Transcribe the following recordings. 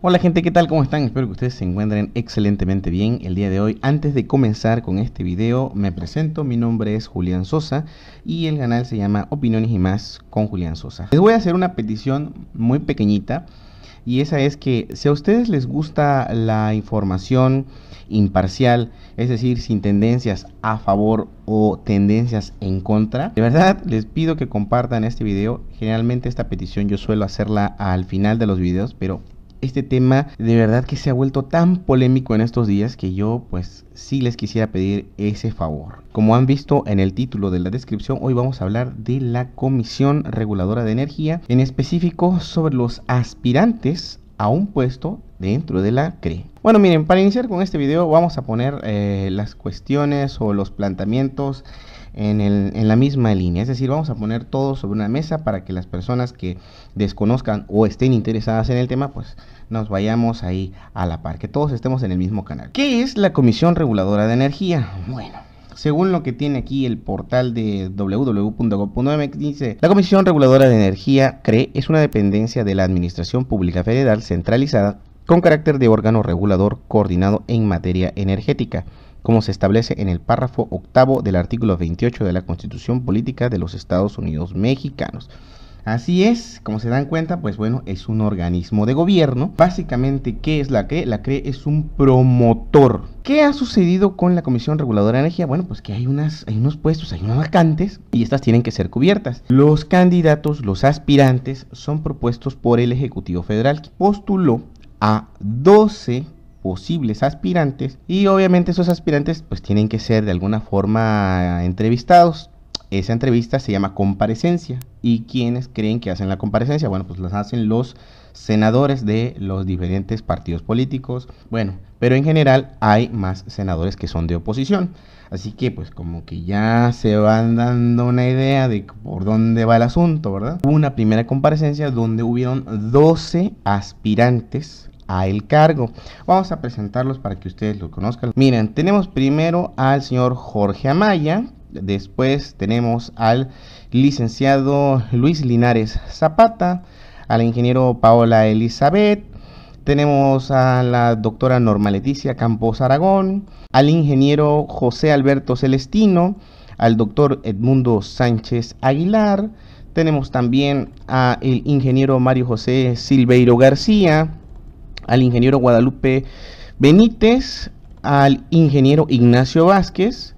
Hola gente, ¿qué tal? ¿Cómo están? Espero que ustedes se encuentren excelentemente bien el día de hoy. Antes de comenzar con este video, me presento, mi nombre es Julián Sosa y el canal se llama Opiniones y más con Julián Sosa. Les voy a hacer una petición muy pequeñita y esa es que si a ustedes les gusta la información imparcial, es decir, sin tendencias a favor o tendencias en contra, de verdad les pido que compartan este video. Generalmente esta petición yo suelo hacerla al final de los videos, pero este tema de verdad que se ha vuelto tan polémico en estos días que yo pues sí les quisiera pedir ese favor. Como han visto en el título de la descripción, hoy vamos a hablar de la Comisión Reguladora de Energía, en específico sobre los aspirantes a un puesto dentro de la CRE. Bueno, miren, para iniciar con este video vamos a poner eh, las cuestiones o los planteamientos en, la misma línea. Es decir, vamos a poner todo sobre una mesa para que las personas que desconozcan o estén interesadas en el tema, pues nos vayamos ahí a la par, que todos estemos en el mismo canal. ¿Qué es la Comisión Reguladora de Energía? Bueno. Según lo que tiene aquí el portal de www.gov.mx, dice, la Comisión Reguladora de Energía, CRE, es una dependencia de la Administración Pública Federal centralizada con carácter de órgano regulador coordinado en materia energética, como se establece en el párrafo octavo del artículo 28 de la Constitución Política de los Estados Unidos Mexicanos. Así es, como se dan cuenta, pues bueno, es un organismo de gobierno. Básicamente, ¿qué es la CRE? La CRE es un promotor. ¿Qué ha sucedido con la Comisión Reguladora de Energía? Bueno, pues que hay, unas, hay unos puestos, hay unas vacantes y estas tienen que ser cubiertas. Los candidatos, los aspirantes, son propuestos por el Ejecutivo Federal, que postuló a 12 posibles aspirantes y obviamente esos aspirantes pues tienen que ser de alguna forma entrevistados. Esa entrevista se llama comparecencia y quienes creen que hacen la comparecencia, bueno pues las hacen los senadores de los diferentes partidos políticos, bueno, pero en general hay más senadores que son de oposición. Así que pues como que ya se van dando una idea de por dónde va el asunto, ¿verdad? Hubo una primera comparecencia donde hubieron 12 aspirantes a el cargo. Vamos a presentarlos para que ustedes lo conozcan. Miren, tenemos primero al señor Jorge Amaya, después tenemos al licenciado Luis Linares Zapata, al ingeniero Paola Elizabeth, tenemos a la doctora Norma Leticia Campos Aragón, al ingeniero José Alberto Celestino, al doctor Edmundo Sánchez Aguilar. Tenemos también al ingeniero Mario José Silveiro García, al ingeniero Guadalupe Benítez, al ingeniero Ignacio Vázquez.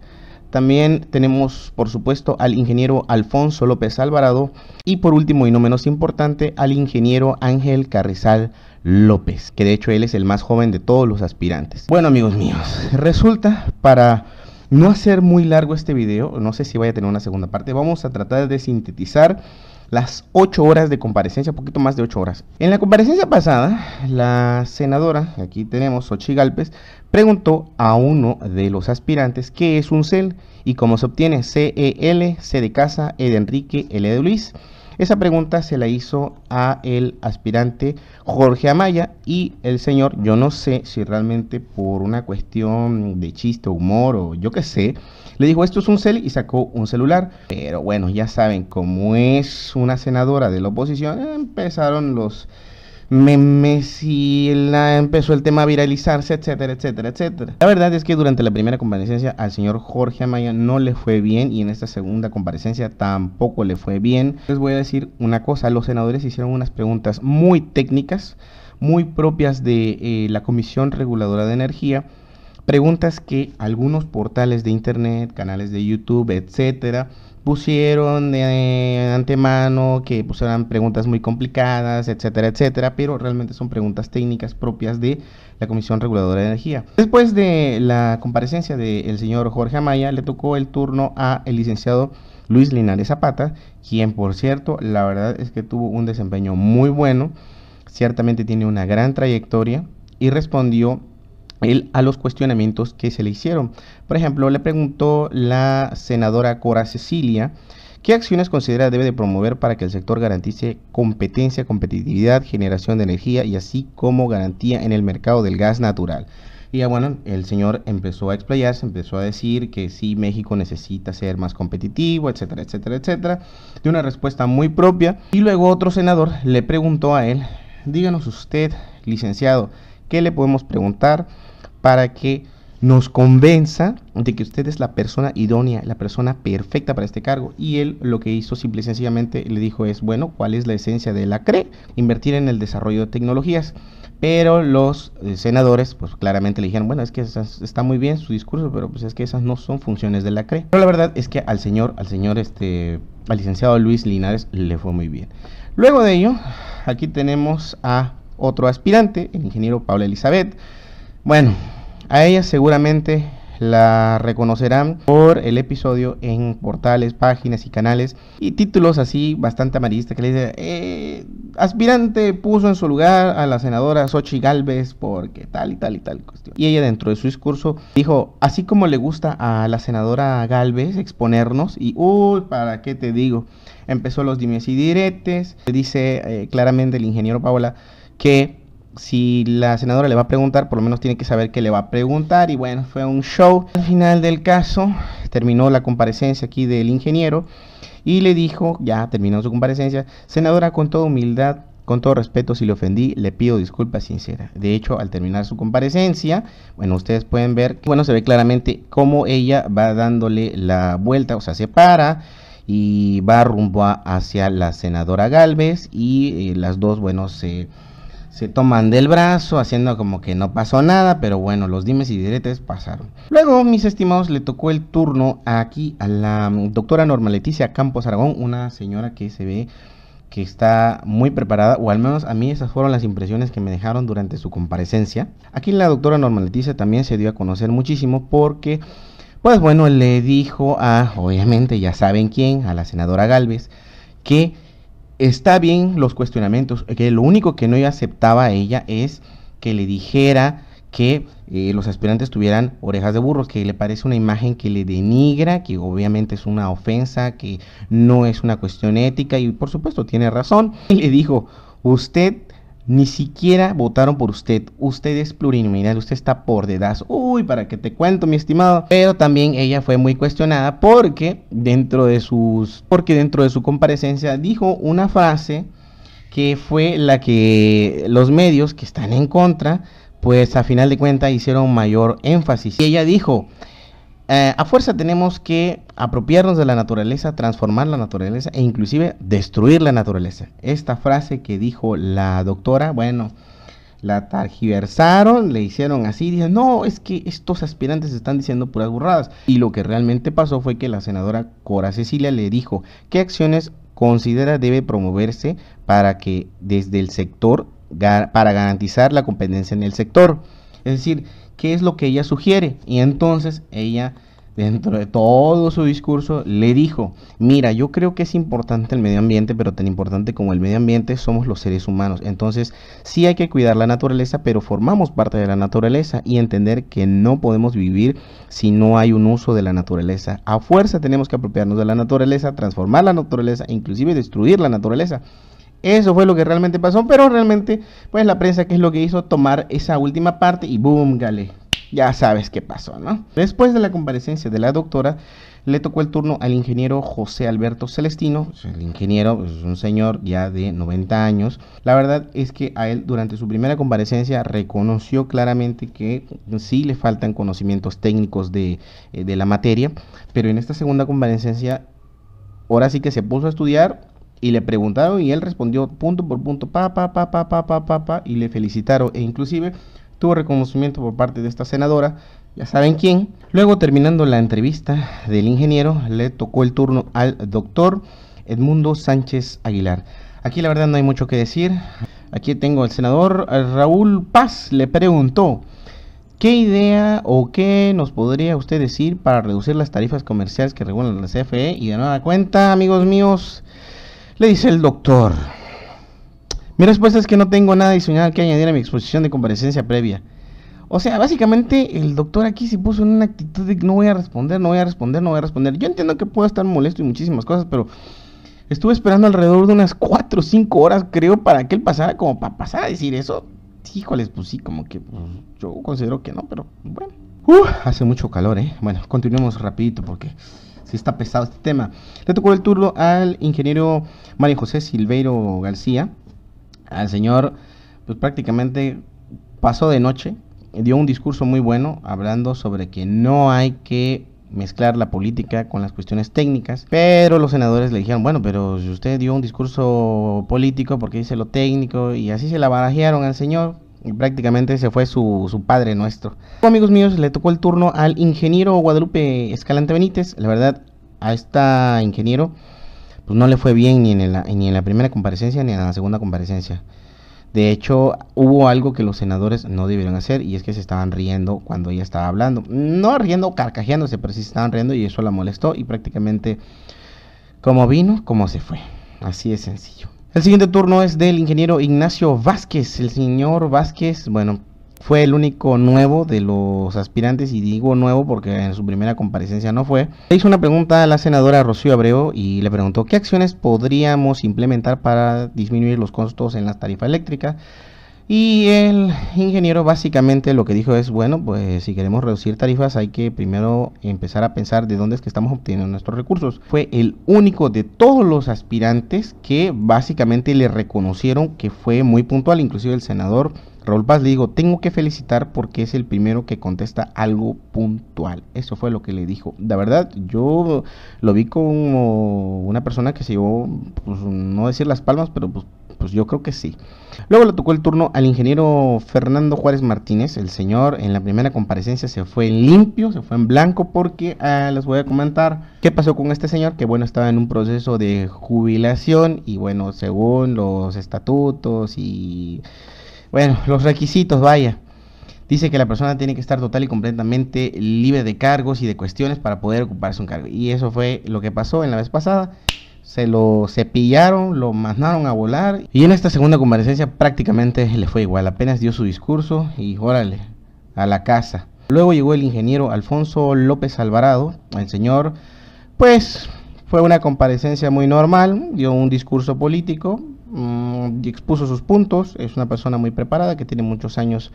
También tenemos, por supuesto, al ingeniero Alfonso López Alvarado y, por último y no menos importante, al ingeniero Ángel Carrizal López, que de hecho él es el más joven de todos los aspirantes. Bueno amigos míos, resulta para no hacer muy largo este video, no sé si vaya a tener una segunda parte, vamos a tratar de sintetizar las 8 horas de comparecencia, un poquito más de 8 horas. En la comparecencia pasada, la senadora, aquí tenemos Ochigalpes preguntó a uno de los aspirantes qué es un CEL y cómo se obtiene CEL, C de casa, E de Enrique, L de Luis. Esa pregunta se la hizo a el aspirante Jorge Amaya y el señor, yo no sé si realmente por una cuestión de chiste, humor o yo qué sé, le dijo esto es un cel y sacó un celular. Pero bueno, ya saben, como es una senadora de la oposición, empezaron los me y empezó el tema a viralizarse, etcétera, etcétera, etcétera. La verdad es que durante la primera comparecencia al señor Jorge Amaya no le fue bien y en esta segunda comparecencia tampoco le fue bien. Les voy a decir una cosa, los senadores hicieron unas preguntas muy técnicas, muy propias de eh, la Comisión Reguladora de Energía. Preguntas que algunos portales de internet, canales de YouTube, etcétera, pusieron de eh, antemano, que pusieran preguntas muy complicadas, etcétera, etcétera, pero realmente son preguntas técnicas propias de la Comisión Reguladora de Energía. Después de la comparecencia del señor Jorge Amaya, le tocó el turno a el licenciado Luis Linares Zapata, quien por cierto, la verdad es que tuvo un desempeño muy bueno, ciertamente tiene una gran trayectoria y respondió a los cuestionamientos que se le hicieron. Por ejemplo, le preguntó la senadora Cora Cecilia qué acciones considera debe de promover para que el sector garantice competencia, competitividad, generación de energía y así como garantía en el mercado del gas natural. Y bueno, el señor empezó a explayarse, empezó a decir que sí, México necesita ser más competitivo, etcétera, etcétera, etcétera. De una respuesta muy propia. Y luego otro senador le preguntó a él, díganos usted, licenciado, ¿qué le podemos preguntar? para que nos convenza de que usted es la persona idónea, la persona perfecta para este cargo. Y él lo que hizo simple y sencillamente le dijo es, bueno, ¿cuál es la esencia de la CRE? Invertir en el desarrollo de tecnologías. Pero los eh, senadores, pues claramente le dijeron, bueno, es que está muy bien su discurso, pero pues es que esas no son funciones de la CRE. Pero la verdad es que al señor, al señor, este, al licenciado Luis Linares le fue muy bien. Luego de ello, aquí tenemos a otro aspirante, el ingeniero Pablo Elizabeth, bueno, a ella seguramente la reconocerán por el episodio en portales, páginas y canales y títulos así bastante amarillistas que le dicen eh, aspirante puso en su lugar a la senadora Sochi Galvez porque tal y tal y tal cuestión. Y ella dentro de su discurso dijo, así como le gusta a la senadora Galvez exponernos y uy, ¿para qué te digo? Empezó los dimes y diretes, dice eh, claramente el ingeniero Paola que si la senadora le va a preguntar, por lo menos tiene que saber que le va a preguntar. Y bueno, fue un show. Al final del caso, terminó la comparecencia aquí del ingeniero y le dijo, ya terminó su comparecencia, senadora, con toda humildad, con todo respeto, si le ofendí, le pido disculpas sincera. De hecho, al terminar su comparecencia, bueno, ustedes pueden ver, bueno, se ve claramente cómo ella va dándole la vuelta, o sea, se para y va rumbo hacia la senadora Galvez y eh, las dos, bueno, se se toman del brazo haciendo como que no pasó nada, pero bueno, los dimes y diretes pasaron. Luego, mis estimados, le tocó el turno aquí a la doctora Norma Leticia Campos Aragón, una señora que se ve que está muy preparada, o al menos a mí esas fueron las impresiones que me dejaron durante su comparecencia. Aquí la doctora Norma Leticia también se dio a conocer muchísimo porque, pues bueno, le dijo a, obviamente ya saben quién, a la senadora Galvez, que está bien los cuestionamientos, que lo único que no aceptaba a ella es que le dijera que eh, los aspirantes tuvieran orejas de burro, que le parece una imagen que le denigra, que obviamente es una ofensa, que no es una cuestión ética y por supuesto tiene razón. Y le dijo, usted ni siquiera votaron por usted. Usted es plurinominal, usted está por dedazo. Uy, para que te cuento, mi estimado. Pero también ella fue muy cuestionada porque dentro de sus. Porque dentro de su comparecencia dijo una frase que fue la que los medios que están en contra, pues a final de cuentas hicieron mayor énfasis. Y ella dijo. Eh, a fuerza tenemos que apropiarnos de la naturaleza, transformar la naturaleza e inclusive destruir la naturaleza. Esta frase que dijo la doctora, bueno, la targiversaron, le hicieron así, dicen, no, es que estos aspirantes están diciendo puras burradas. Y lo que realmente pasó fue que la senadora Cora Cecilia le dijo qué acciones considera debe promoverse para que desde el sector, para garantizar la competencia en el sector. Es decir, qué es lo que ella sugiere. Y entonces ella, dentro de todo su discurso, le dijo, mira, yo creo que es importante el medio ambiente, pero tan importante como el medio ambiente somos los seres humanos. Entonces sí hay que cuidar la naturaleza, pero formamos parte de la naturaleza y entender que no podemos vivir si no hay un uso de la naturaleza. A fuerza tenemos que apropiarnos de la naturaleza, transformar la naturaleza, inclusive destruir la naturaleza. Eso fue lo que realmente pasó, pero realmente, pues la prensa, que es lo que hizo? Tomar esa última parte y boom, gale. Ya sabes qué pasó, ¿no? Después de la comparecencia de la doctora, le tocó el turno al ingeniero José Alberto Celestino. Pues, el ingeniero pues, es un señor ya de 90 años. La verdad es que a él durante su primera comparecencia reconoció claramente que sí le faltan conocimientos técnicos de, eh, de la materia, pero en esta segunda comparecencia ahora sí que se puso a estudiar y le preguntaron y él respondió punto por punto, pa, pa, pa, pa, pa, pa, pa, pa, y le felicitaron e inclusive tuvo reconocimiento por parte de esta senadora, ya saben quién. Luego terminando la entrevista del ingeniero, le tocó el turno al doctor Edmundo Sánchez Aguilar. Aquí la verdad no hay mucho que decir. Aquí tengo al senador Raúl Paz, le preguntó. ¿Qué idea o qué nos podría usted decir para reducir las tarifas comerciales que regulan la CFE? Y de nada cuenta, amigos míos, le dice el doctor. Mi respuesta es que no tengo nada diseñado que añadir a mi exposición de comparecencia previa. O sea, básicamente el doctor aquí se puso en una actitud de no voy a responder, no voy a responder, no voy a responder. Yo entiendo que puedo estar molesto y muchísimas cosas, pero estuve esperando alrededor de unas 4 o 5 horas, creo, para que él pasara como para pasar a decir eso. Híjoles, pues sí, como que pues, yo considero que no, pero bueno. hace mucho calor, ¿eh? Bueno, continuemos rapidito porque así está pesado este tema. Le tocó el turno al ingeniero Mario José Silveiro García. Al señor, pues prácticamente pasó de noche, dio un discurso muy bueno hablando sobre que no hay que mezclar la política con las cuestiones técnicas, pero los senadores le dijeron, bueno, pero si usted dio un discurso político, porque dice lo técnico? Y así se la barajearon al señor, prácticamente se fue su, su padre nuestro. Amigos míos, le tocó el turno al ingeniero Guadalupe Escalante Benítez. La verdad, a este ingeniero pues no le fue bien ni en, ni en la primera comparecencia ni en la segunda comparecencia. De hecho, hubo algo que los senadores no debieron hacer y es que se estaban riendo cuando ella estaba hablando. No riendo, carcajeándose, pero sí se estaban riendo y eso la molestó y prácticamente como vino, como se fue. Así de sencillo. El siguiente turno es del ingeniero Ignacio Vázquez. El señor Vázquez, bueno, fue el único nuevo de los aspirantes y digo nuevo porque en su primera comparecencia no fue. Le hizo una pregunta a la senadora Rocío Abreu y le preguntó qué acciones podríamos implementar para disminuir los costos en las tarifas eléctricas. Y el ingeniero básicamente lo que dijo es, bueno, pues si queremos reducir tarifas hay que primero empezar a pensar de dónde es que estamos obteniendo nuestros recursos. Fue el único de todos los aspirantes que básicamente le reconocieron que fue muy puntual, inclusive el senador Raúl Paz le dijo, tengo que felicitar porque es el primero que contesta algo puntual. Eso fue lo que le dijo. La verdad, yo lo vi como una persona que se llevó, pues no decir las palmas, pero pues pues yo creo que sí. Luego le tocó el turno al ingeniero Fernando Juárez Martínez. El señor en la primera comparecencia se fue limpio, se fue en blanco porque ah, les voy a comentar qué pasó con este señor, que bueno, estaba en un proceso de jubilación y bueno, según los estatutos y bueno, los requisitos, vaya. Dice que la persona tiene que estar total y completamente libre de cargos y de cuestiones para poder ocuparse un cargo. Y eso fue lo que pasó en la vez pasada se lo cepillaron, lo mandaron a volar. Y en esta segunda comparecencia prácticamente le fue igual, apenas dio su discurso y órale, a la casa. Luego llegó el ingeniero Alfonso López Alvarado, el señor, pues fue una comparecencia muy normal, dio un discurso político, mm, y expuso sus puntos, es una persona muy preparada que tiene muchos años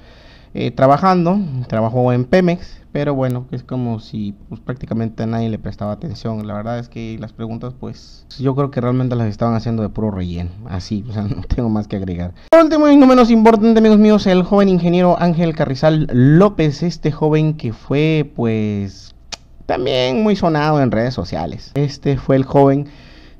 eh, trabajando, trabajó en Pemex, pero bueno, es como si pues, prácticamente a nadie le prestaba atención. La verdad es que las preguntas, pues yo creo que realmente las estaban haciendo de puro relleno, así, o sea, no tengo más que agregar. Por último y no menos importante, amigos míos, el joven ingeniero Ángel Carrizal López, este joven que fue, pues, también muy sonado en redes sociales. Este fue el joven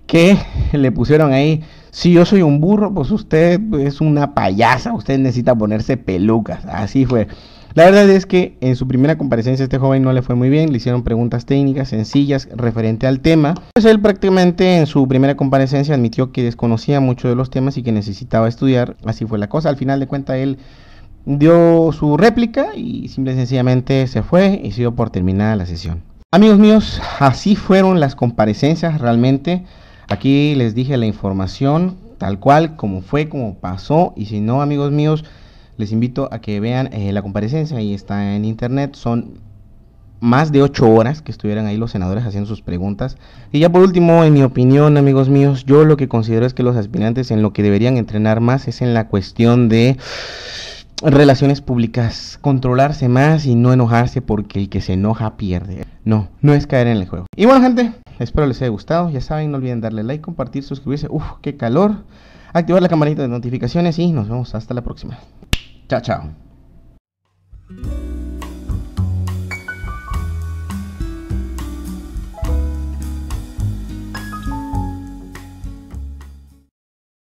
que le pusieron ahí, si yo soy un burro, pues usted es una payasa, usted necesita ponerse pelucas, así fue. La verdad es que en su primera comparecencia este joven no le fue muy bien, le hicieron preguntas técnicas sencillas referente al tema. Pues él prácticamente en su primera comparecencia admitió que desconocía mucho de los temas y que necesitaba estudiar, así fue la cosa. Al final de cuentas él dio su réplica y simple y sencillamente se fue y siguió por terminada la sesión. Amigos míos, así fueron las comparecencias realmente. Aquí les dije la información tal cual, como fue, como pasó. Y si no, amigos míos, les invito a que vean eh, la comparecencia. Ahí está en internet. Son más de ocho horas que estuvieran ahí los senadores haciendo sus preguntas. Y ya por último, en mi opinión, amigos míos, yo lo que considero es que los aspirantes en lo que deberían entrenar más es en la cuestión de relaciones públicas, controlarse más y no enojarse porque el que se enoja pierde. No, no es caer en el juego. Y bueno, gente, espero les haya gustado. Ya saben, no olviden darle like, compartir, suscribirse. Uf, qué calor. Activar la campanita de notificaciones y nos vemos hasta la próxima. Chao, chao.